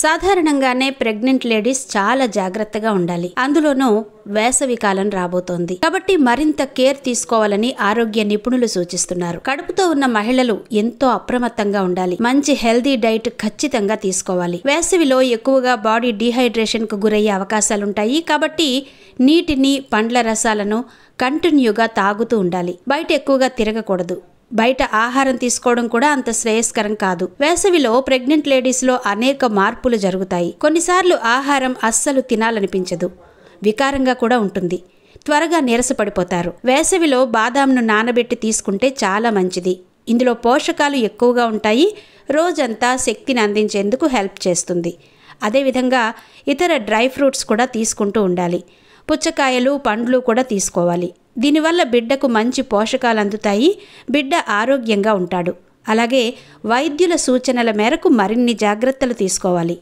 సాధారణంగానే pregnant ladies చాలా జాగ్రత్తగా ఉండాలి అందులోనూ వేసవి కాలం రాబోతోంది కాబట్టి మరింత కేర్ తీసుకోవాలని ఆరోగ్య నిపుణులు సూచిస్తున్నారు కడుపుతో ఉన్న మహిళలు ఎంతో అప్రమత్తంగా ఉండాలి మంచి హెల్దీ డైట్ ఖచ్చితంగా తీసుకోవాలి వేసవిలో ఎక్కువగా బాడీ డీహైడ్రేషన్ కు గురయ్యే అవకాశాలుంటాయి కాబట్టి నీటిని పండ్ల రసాలను కంటిన్యూగా తాగుతూ ఉండాలి బయట ఎక్కువగా తిరగకూడదు బయట ఆహారం తీసుకోవడం కూడా అంత శ్రేయస్కరం కాదు వేసవిలో ప్రెగ్నెంట్ లేడీస్లో అనేక మార్పులు జరుగుతాయి కొన్నిసార్లు ఆహారం అస్సలు తినాలనిపించదు వికారంగా కూడా ఉంటుంది త్వరగా నీరసపడిపోతారు వేసవిలో బాదాంను నానబెట్టి తీసుకుంటే చాలా మంచిది ఇందులో పోషకాలు ఎక్కువగా ఉంటాయి రోజంతా శక్తిని అందించేందుకు హెల్ప్ చేస్తుంది అదేవిధంగా ఇతర డ్రై ఫ్రూట్స్ కూడా తీసుకుంటూ ఉండాలి పుచ్చకాయలు పండ్లు కూడా తీసుకోవాలి దీనివల్ల బిడ్డకు మంచి పోషకాలు అందుతాయి బిడ్డ ఆరోగ్యంగా ఉంటాడు అలాగే వైద్యుల సూచనల మేరకు మరిన్ని జాగ్రత్తలు తీసుకోవాలి